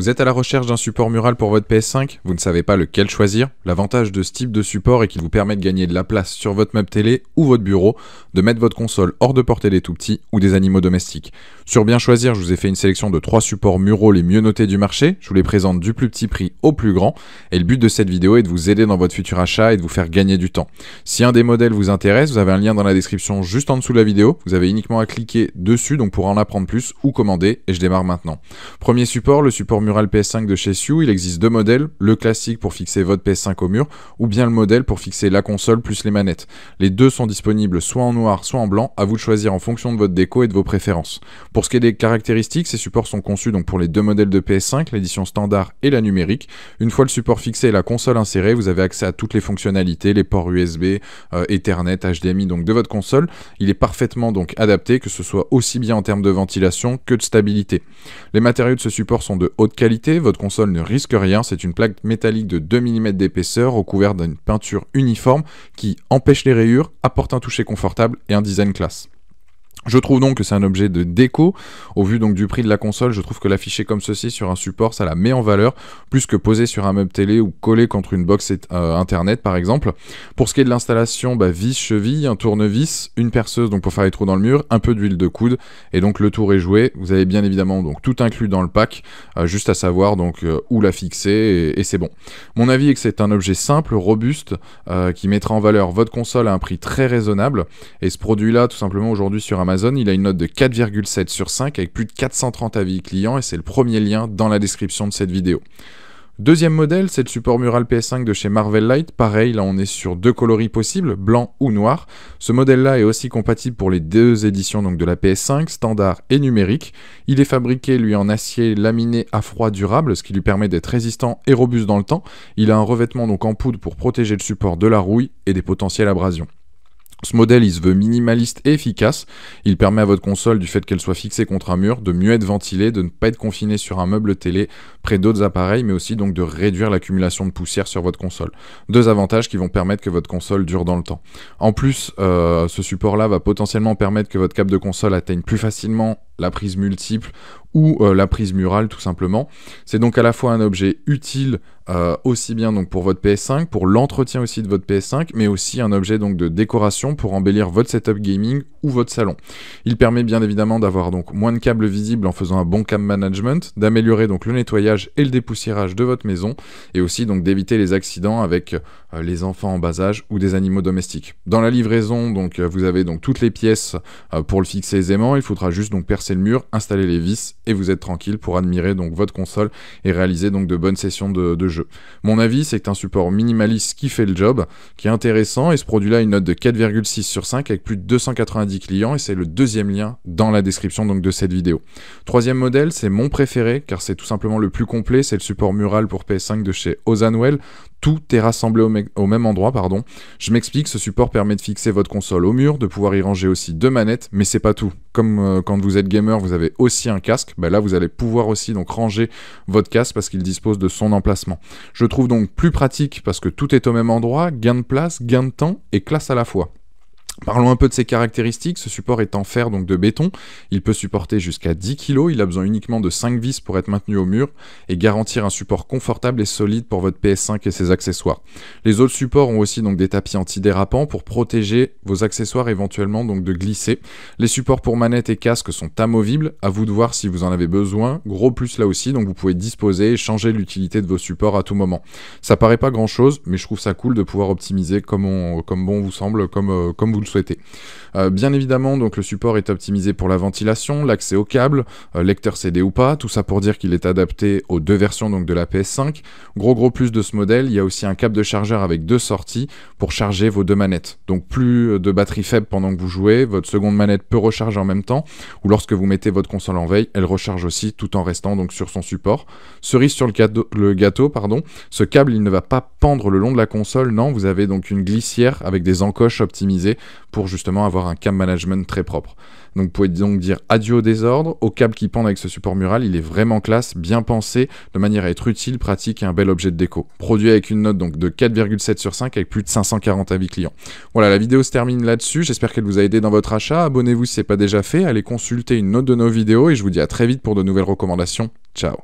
Vous êtes à la recherche d'un support mural pour votre PS5 Vous ne savez pas lequel choisir L'avantage de ce type de support est qu'il vous permet de gagner de la place sur votre meuble télé ou votre bureau, de mettre votre console hors de portée des tout-petits ou des animaux domestiques. Sur Bien Choisir, je vous ai fait une sélection de trois supports muraux les mieux notés du marché. Je vous les présente du plus petit prix au plus grand. Et le but de cette vidéo est de vous aider dans votre futur achat et de vous faire gagner du temps. Si un des modèles vous intéresse, vous avez un lien dans la description juste en dessous de la vidéo. Vous avez uniquement à cliquer dessus donc pour en apprendre plus ou commander. Et je démarre maintenant. Premier support, le support mural mural PS5 de chez Sioux, il existe deux modèles, le classique pour fixer votre PS5 au mur, ou bien le modèle pour fixer la console plus les manettes. Les deux sont disponibles soit en noir, soit en blanc, à vous de choisir en fonction de votre déco et de vos préférences. Pour ce qui est des caractéristiques, ces supports sont conçus donc pour les deux modèles de PS5, l'édition standard et la numérique. Une fois le support fixé et la console insérée, vous avez accès à toutes les fonctionnalités, les ports USB, euh, Ethernet, HDMI donc de votre console. Il est parfaitement donc adapté, que ce soit aussi bien en termes de ventilation que de stabilité. Les matériaux de ce support sont de haute qualité, votre console ne risque rien, c'est une plaque métallique de 2 mm d'épaisseur recouverte d'une peinture uniforme qui empêche les rayures, apporte un toucher confortable et un design classe. Je trouve donc que c'est un objet de déco. Au vu donc du prix de la console, je trouve que l'afficher comme ceci sur un support, ça la met en valeur, plus que poser sur un meuble télé ou coller contre une box euh, internet par exemple. Pour ce qui est de l'installation, bah, vis, cheville, un tournevis, une perceuse donc pour faire les trous dans le mur, un peu d'huile de coude, et donc le tour est joué. Vous avez bien évidemment donc tout inclus dans le pack, euh, juste à savoir donc euh, où la fixer, et, et c'est bon. Mon avis est que c'est un objet simple, robuste, qui mettra en valeur votre console à un prix très raisonnable, et ce produit-là tout simplement aujourd'hui sur Amazon, il a une note de 4,7 sur 5 avec plus de 430 avis clients et c'est le premier lien dans la description de cette vidéo. Deuxième modèle, c'est le support mural PS5 de chez Marvel Light. Pareil, là on est sur deux coloris possibles, blanc ou noir. Ce modèle-là est aussi compatible pour les deux éditions donc de la PS5, standard et numérique. Il est fabriqué lui en acier laminé à froid durable, ce qui lui permet d'être résistant et robuste dans le temps. Il a un revêtement donc en poudre pour protéger le support de la rouille et des potentielles abrasions. Ce modèle, il se veut minimaliste et efficace. Il permet à votre console, du fait qu'elle soit fixée contre un mur, de mieux être ventilée, de ne pas être confinée sur un meuble télé près d'autres appareils, mais aussi donc de réduire l'accumulation de poussière sur votre console. Deux avantages qui vont permettre que votre console dure dans le temps. En plus, euh, ce support-là va potentiellement permettre que votre câble de console atteigne plus facilement la prise multiple ou euh, la prise murale tout simplement. C'est donc à la fois un objet utile euh, aussi bien donc pour votre PS5, pour l'entretien aussi de votre PS5, mais aussi un objet donc de décoration pour embellir votre setup gaming ou votre salon. Il permet bien évidemment d'avoir donc moins de câbles visibles en faisant un bon cam management, d'améliorer donc le nettoyage et le dépoussiérage de votre maison, et aussi donc d'éviter les accidents avec euh, les enfants en bas âge ou des animaux domestiques. Dans la livraison donc vous avez donc toutes les pièces pour le fixer aisément, il faudra juste donc percer le mur, installer les vis et vous êtes tranquille pour admirer donc votre console et réaliser donc de bonnes sessions de, jeu. Mon avis, c'est un support minimaliste qui fait le job, qui est intéressant et ce produit-là, une note de 4,6 sur 5 avec plus de 290 clients et c'est le deuxième lien dans la description donc de cette vidéo. Troisième modèle, c'est mon préféré car c'est tout simplement le plus complet, c'est le support mural pour PS5 de chez Ozanwell tout est rassemblé au, même endroit, pardon. Je m'explique, ce support permet de fixer votre console au mur, de pouvoir y ranger aussi deux manettes, mais c'est pas tout. Comme euh, quand vous êtes gamer, vous avez aussi un casque, bah là vous allez pouvoir aussi donc ranger votre casque parce qu'il dispose de son emplacement. Je trouve donc plus pratique parce que tout est au même endroit, gain de place, gain de temps et classe à la fois. Parlons un peu de ses caractéristiques. Ce support est en fer, donc de béton. Il peut supporter jusqu'à 10 kg. Il a besoin uniquement de 5 vis pour être maintenu au mur et garantir un support confortable et solide pour votre PS5 et ses accessoires. Les autres supports ont aussi donc des tapis antidérapants pour protéger vos accessoires éventuellement donc de glisser. Les supports pour manette et casque sont amovibles. À vous de voir si vous en avez besoin. Gros plus là aussi, donc vous pouvez disposer et changer l'utilité de vos supports à tout moment. Ça paraît pas grand chose, mais je trouve ça cool de pouvoir optimiser comme, comme bon vous semble, comme, euh, comme vous le euh, bien évidemment, donc le support est optimisé pour la ventilation, l'accès au câble, euh, lecteur CD ou pas, tout ça pour dire qu'il est adapté aux deux versions donc de la PS5. Gros gros plus de ce modèle, il y a aussi un câble de chargeur avec deux sorties pour charger vos deux manettes. Donc plus de batterie faible pendant que vous jouez, votre seconde manette peut recharger en même temps, ou lorsque vous mettez votre console en veille, elle recharge aussi tout en restant donc sur son support. Cerise sur le gâteau, le gâteau pardon, ce câble il ne va pas pendre le long de la console, non, vous avez donc une glissière avec des encoches optimisées pour justement avoir un câble management très propre. Donc vous pouvez donc dire adieu au désordre, au câble qui pend avec ce support mural, il est vraiment classe, bien pensé, de manière à être utile, pratique et un bel objet de déco. Produit avec une note donc de 4,7 sur 5 avec plus de 540 avis clients. Voilà, la vidéo se termine là-dessus, j'espère qu'elle vous a aidé dans votre achat, abonnez-vous si ce n'est pas déjà fait, allez consulter une note de nos vidéos et je vous dis à très vite pour de nouvelles recommandations. Ciao